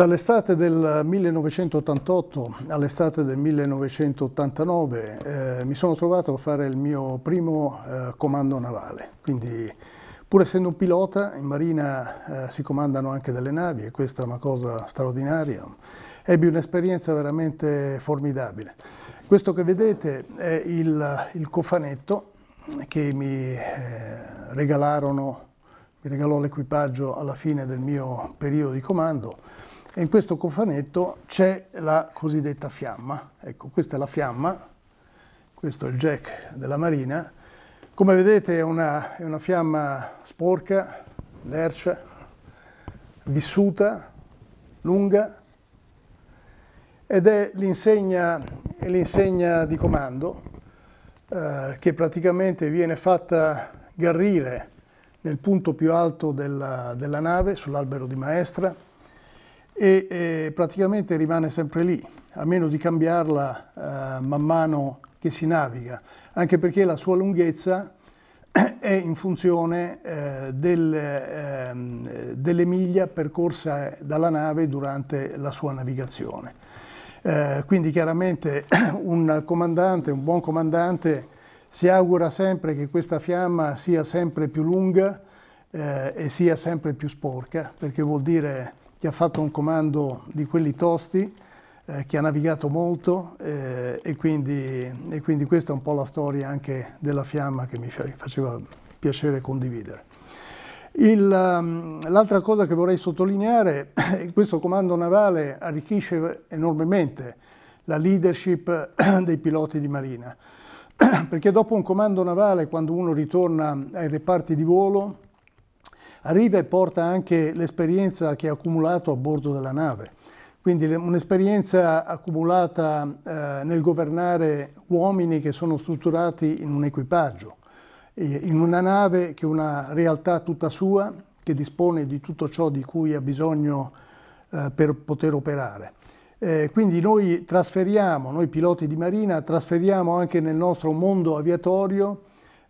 Dall'estate del 1988 all'estate del 1989 eh, mi sono trovato a fare il mio primo eh, comando navale, quindi pur essendo un pilota in marina eh, si comandano anche delle navi e questa è una cosa straordinaria, ebbi un'esperienza veramente formidabile. Questo che vedete è il, il cofanetto che mi eh, regalarono, mi regalò l'equipaggio alla fine del mio periodo di comando e in questo cofanetto c'è la cosiddetta fiamma. Ecco, questa è la fiamma, questo è il jack della marina. Come vedete è una, è una fiamma sporca, lercia, vissuta, lunga, ed è l'insegna di comando eh, che praticamente viene fatta garrire nel punto più alto della, della nave, sull'albero di maestra, e eh, praticamente rimane sempre lì, a meno di cambiarla eh, man mano che si naviga, anche perché la sua lunghezza è in funzione eh, del, ehm, delle miglia percorse dalla nave durante la sua navigazione. Eh, quindi chiaramente un comandante, un buon comandante, si augura sempre che questa fiamma sia sempre più lunga eh, e sia sempre più sporca, perché vuol dire che ha fatto un comando di quelli tosti, eh, che ha navigato molto eh, e, quindi, e, quindi, questa è un po' la storia anche della fiamma che mi faceva piacere condividere. Ehm, l'altra cosa che vorrei sottolineare è eh, che questo comando navale arricchisce enormemente la leadership eh, dei piloti di marina, perché dopo un comando navale, quando uno ritorna ai reparti di volo, arriva e porta anche l'esperienza che ha accumulato a bordo della nave. Quindi un'esperienza accumulata eh, nel governare uomini che sono strutturati in un equipaggio, in una nave che è una realtà tutta sua, che dispone di tutto ciò di cui ha bisogno eh, per poter operare. Eh, quindi noi trasferiamo, noi piloti di marina, trasferiamo anche nel nostro mondo aviatorio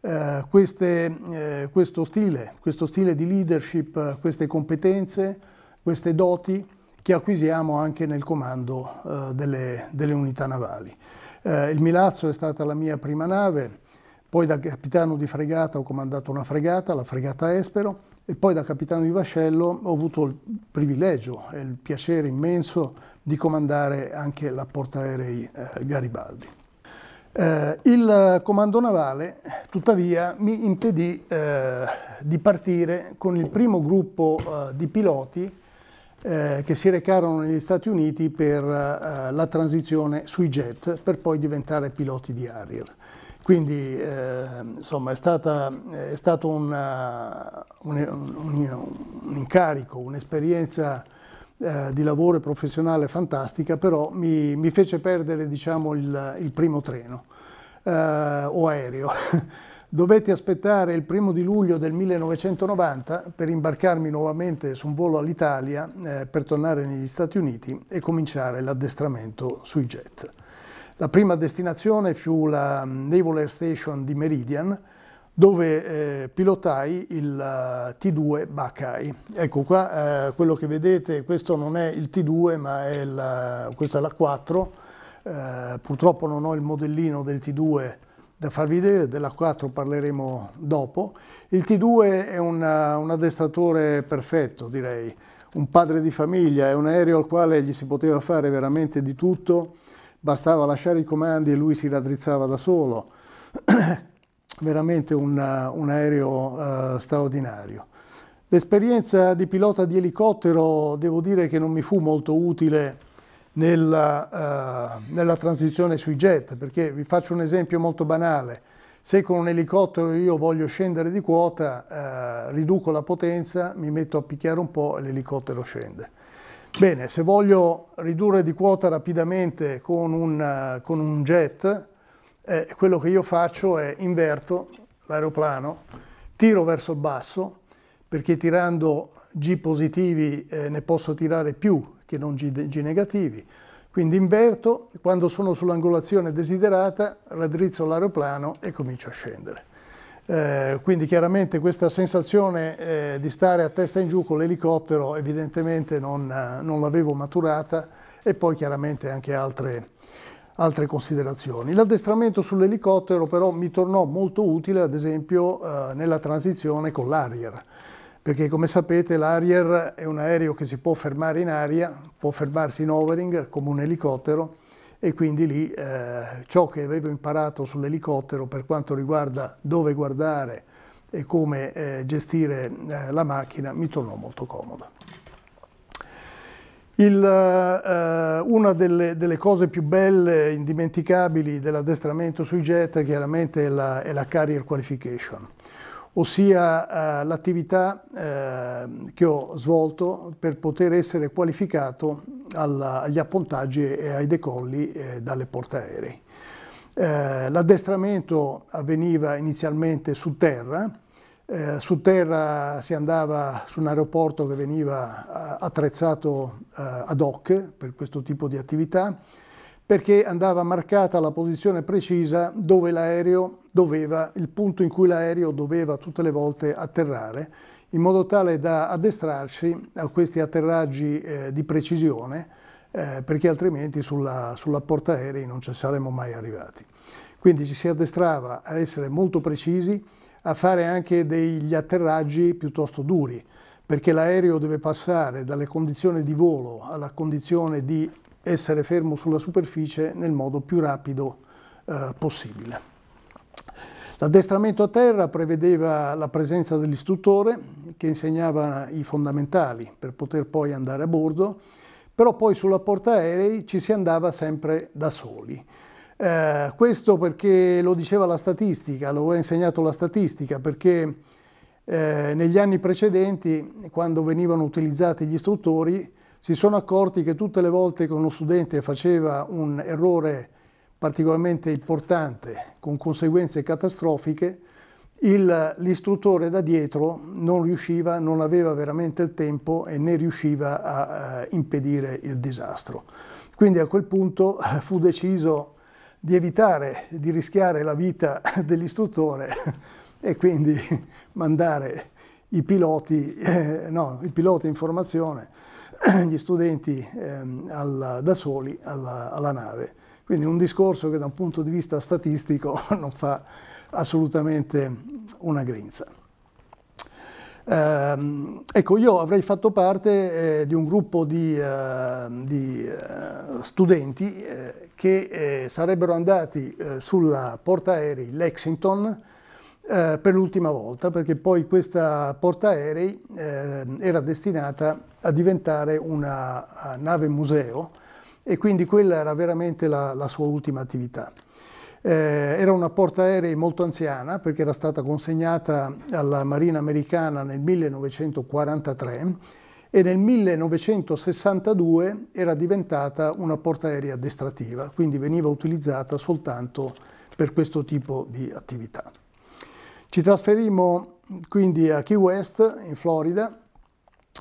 eh, queste, eh, questo, stile, questo stile di leadership, queste competenze, queste doti che acquisiamo anche nel comando eh, delle, delle, unità navali. Eh, il Milazzo è stata la mia prima nave, poi da capitano di fregata ho comandato una fregata, la fregata Espero, e poi da capitano di vascello ho avuto il privilegio e il piacere immenso di comandare anche la portaerei eh, Garibaldi. Eh, il comando navale tuttavia mi impedì eh, di partire con il primo gruppo eh, di piloti eh, che si recarono negli Stati Uniti per eh, la transizione sui jet per poi diventare piloti di Harrier. Quindi eh, insomma, è, stata, è stato una, un, un, un, incarico, un'esperienza eh, di lavoro e professionale fantastica, però mi, mi fece perdere diciamo, il, il primo treno eh, o aereo. Dovetti aspettare il primo di luglio del 1990 per imbarcarmi nuovamente su un volo all'Italia eh, per tornare negli Stati Uniti e cominciare l'addestramento sui jet. La prima destinazione fu la mm, Naval Air Station di Meridian, dove eh, pilotai il eh, T2 Bakai. Ecco qua eh, quello che vedete, questo non è il T2 ma è il, eh, questo è l'A4, eh, purtroppo non ho il modellino del T2 da farvi vedere, dell'A4 parleremo dopo. Il T2 è una, un eh, addestratore perfetto direi, un padre di famiglia, è un aereo al quale gli si poteva fare veramente di tutto, bastava lasciare i comandi e lui si raddrizzava da solo. veramente una, un aereo eh, straordinario. L'esperienza di pilota di elicottero devo dire che non mi fu molto utile nella, eh, nella transizione sui jet, perché vi faccio un esempio molto banale. Se con un elicottero io voglio scendere di quota, eh, riduco la potenza, mi metto a picchiare un po' e l'elicottero scende. Bene, se voglio ridurre di quota rapidamente con un, eh, con un jet, eh, quello che io faccio è inverto l'aeroplano, tiro verso il basso, perché tirando G positivi eh, ne posso tirare più che non G, G negativi, quindi inverto, quando sono sull'angolazione desiderata, raddrizzo l'aeroplano e comincio a scendere. Eh, quindi chiaramente questa sensazione eh, di stare a testa in giù con l'elicottero evidentemente non, non l'avevo maturata e poi chiaramente anche altre, altre considerazioni. L'addestramento sull'elicottero però mi tornò molto utile ad esempio eh, nella transizione con l'Arier, perché come sapete l'Arier è un aereo che si può fermare in aria, può fermarsi in overing come un elicottero e quindi lì eh, ciò che avevo imparato sull'elicottero per quanto riguarda dove guardare e come eh, gestire eh, la macchina mi tornò molto comodo. Il, eh, una delle, delle, cose più belle, e indimenticabili dell'addestramento sui jet chiaramente è la, è la carrier qualification, ossia eh, l'attività eh, che ho svolto per poter essere qualificato alla, agli appontaggi e ai decolli eh, dalle portaerei. Eh, l'addestramento avveniva inizialmente su terra, eh, su terra si andava su un aeroporto che veniva eh, attrezzato eh, ad hoc per questo tipo di attività perché andava marcata la posizione precisa dove l'aereo doveva, il punto in cui l'aereo doveva tutte le volte atterrare, in modo tale da addestrarci a questi atterraggi eh, di precisione, eh, perché altrimenti sulla, sulla portaerei non ci saremmo mai arrivati. Quindi ci si addestrava a essere molto precisi, a fare anche degli atterraggi piuttosto duri, perché l'aereo deve passare dalle condizioni di volo alla condizione di essere fermo sulla superficie nel modo più rapido eh, possibile. L'addestramento a terra prevedeva la presenza dell'istruttore che insegnava i fondamentali per poter poi andare a bordo, però poi sulla portaerei ci si andava sempre da soli. Eh, questo perché lo diceva la statistica, lo ha insegnato la statistica, perché eh, negli anni precedenti, quando venivano utilizzati gli istruttori, si sono accorti che tutte le volte che uno studente faceva un errore particolarmente importante, con conseguenze catastrofiche, l'istruttore da dietro non riusciva, non aveva veramente il tempo e ne riusciva a, a impedire il disastro. Quindi a quel punto eh, fu deciso di evitare di rischiare la vita dell'istruttore e quindi mandare i piloti, eh, no, il pilota in formazione, gli studenti eh, alla, da soli alla, alla, nave. Quindi un discorso che da un punto di vista statistico non fa assolutamente una grinza. Eh, ecco, io avrei fatto parte eh, di un gruppo di, ehm, eh, di studenti eh, che eh, sarebbero andati eh, sulla portaerei Lexington per l'ultima volta, perché poi questa portaerei ehm, era destinata a diventare una nave museo e quindi quella era veramente la, la sua ultima attività. Eh, era una portaerei molto anziana perché era stata consegnata alla Marina americana nel 1943 e nel 1962 era diventata una portaerei addestrativa, quindi veniva utilizzata soltanto per questo tipo di attività. Ci trasferimmo quindi a Key West in Florida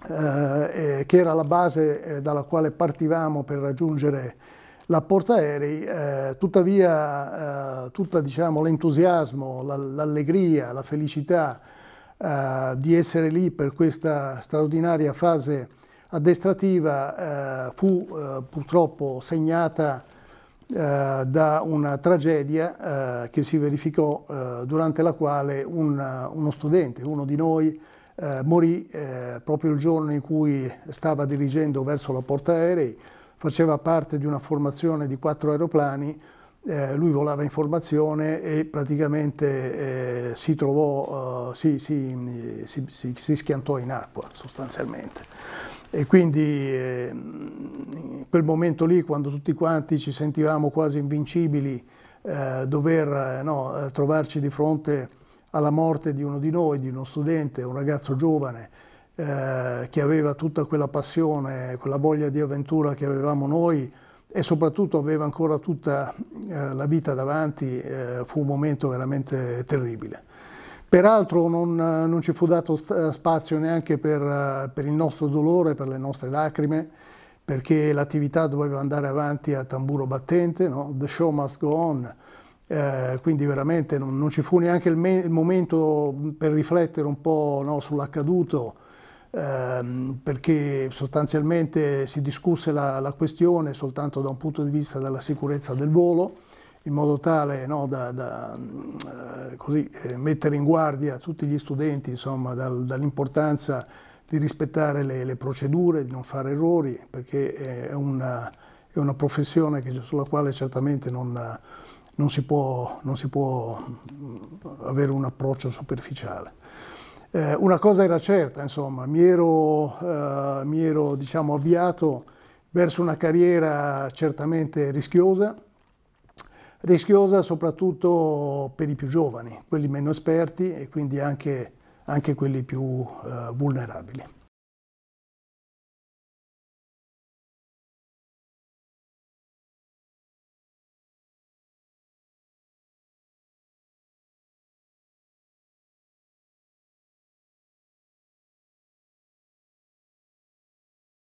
eh, eh che era la base eh, dalla quale partivamo per raggiungere la portaerei, eh, tuttavia eh, tutto diciamo, l'entusiasmo, l'allegria, la felicità eh, di essere lì per questa straordinaria fase addestrativa eh, fu eh, purtroppo segnata eh, da una tragedia che si verificò durante la quale un, uno studente, uno di noi, morì proprio il giorno in cui stava dirigendo verso la portaerei faceva parte di una formazione di quattro aeroplani, eh, lui volava in formazione e praticamente eh, si trovò, eh, si, si, si, si, schiantò in acqua sostanzialmente. E quindi ehm, in quel momento lì, quando tutti quanti ci sentivamo quasi invincibili, eh, dover no, eh, trovarci di fronte alla morte di uno di noi, di uno studente, un ragazzo giovane, eh, che aveva tutta quella passione, quella voglia di avventura che avevamo noi e soprattutto aveva ancora tutta eh, la vita davanti, eh, fu un momento veramente terribile. Peraltro non, non ci fu dato eh, spazio neanche per, eh, per il nostro dolore, per le nostre lacrime, perché l'attività doveva andare avanti a tamburo battente, no? the show must go on, eh, quindi veramente non, non, ci fu neanche il, il momento per riflettere un po' no, sull'accaduto ehm, perché sostanzialmente si discusse la, la, questione soltanto da un punto di vista della sicurezza del volo, in modo tale no, da, da eh, così, eh, mettere in guardia tutti gli studenti dal, dall'importanza di rispettare le, le, procedure, di non fare errori, perché è una, è una professione che, sulla quale certamente non... Non si, può, non si può, mm, avere un approccio superficiale. Eh, una cosa era certa, insomma, mi ero, eh, mi ero diciamo, avviato verso una carriera certamente rischiosa, rischiosa soprattutto per i più giovani, quelli meno esperti e quindi anche, anche quelli più eh, vulnerabili.